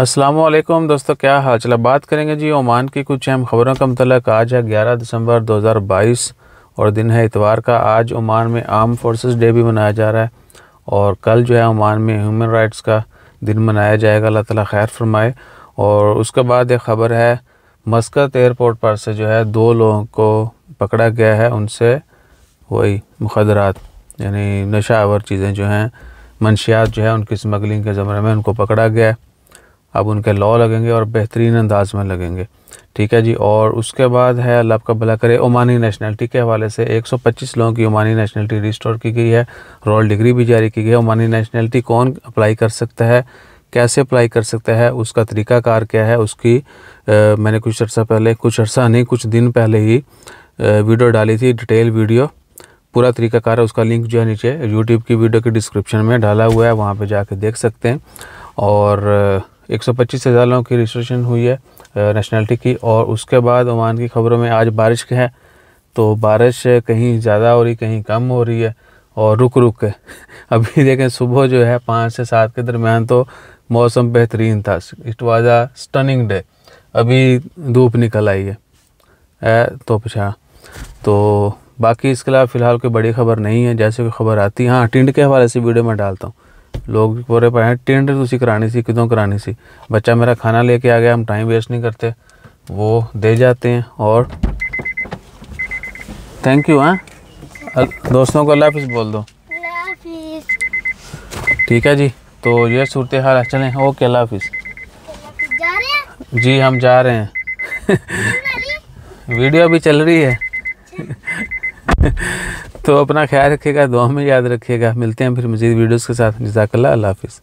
असलम दोस्तों क्या हाल चला बात करेंगे जी ओमान की कुछ अहम ख़बरों का मतलब आज है 11 दिसंबर 2022 और दिन है इतवार का आज ओमान में आर्म फोर्सेस डे भी मनाया जा रहा है और कल जो है ओमान में ह्यूमन राइट्स का दिन मनाया जाएगा अल्लाह ताला खैर फरमाए और उसके बाद एक ख़बर है मस्कत एयरपोर्ट पर से जो है दो लोगों को पकड़ा गया है उनसे वही मुखदरात यानी नशावर चीज़ें जो हैं मनशियात जो है उनकी स्मगलिंग के ज़मरे में उनको पकड़ा गया है अब उनके लॉ लगेंगे और बेहतरीन अंदाज में लगेंगे ठीक है जी और उसके बाद है अल्लाह आपका भला करे ओमानी नेशनलिटी के हवाले से 125 लोगों की ओमानी नेशनलिटी रिस्टोर की गई है रॉयल डिग्री भी जारी की गई है ओमानी नेशनलिटी कौन अप्लाई कर सकता है कैसे अप्लाई कर सकता है उसका तरीक़ाकार क्या है उसकी आ, मैंने कुछ अर्सा पहले कुछ अर्सा नहीं कुछ दिन पहले ही आ, वीडियो डाली थी डिटेल वीडियो पूरा तरीक़ाकार है उसका लिंक जो है नीचे यूट्यूब की वीडियो के डिस्क्रिप्शन में डाला हुआ है वहाँ पर जाके देख सकते हैं और एक सौ पच्चीस हज़ार लोगों की रजिस्ट्रेशन हुई है नेशनलिटी की और उसके बाद ओमान की खबरों में आज बारिश के है तो बारिश कहीं ज़्यादा हो रही कहीं कम हो रही है और रुक रुक के अभी देखें सुबह जो है पाँच से सात के दरमियान तो मौसम बेहतरीन था it was a stunning day अभी धूप निकल आई है ए, तो पिछड़ा हाँ। तो बाकी इसके अलावा फ़िलहाल कोई बड़ी खबर नहीं है जैसे कोई खबर आती है हाँ टिंड के हवाले से वीडियो में डालता हूँ लोग भी पूरे भाई टेंट तुम्हें करानी सी कितों करानी सी बच्चा मेरा खाना लेके आ गया हम टाइम वेस्ट नहीं करते वो दे जाते हैं और थैंक यू हाँ दोस्तों को हाफिज़ बोल दो ठीक है जी तो ये सूरत हाल अच्छा है चलें ओके अल्लाह हाफिज़ जी हम जा रहे हैं वीडियो अभी चल रही है तो अपना ख्याल रखिएगा दुआ में याद रखिएगा मिलते हैं फिर मजीद वीडियोज़ के साथ जजाकल्ला हाफिज़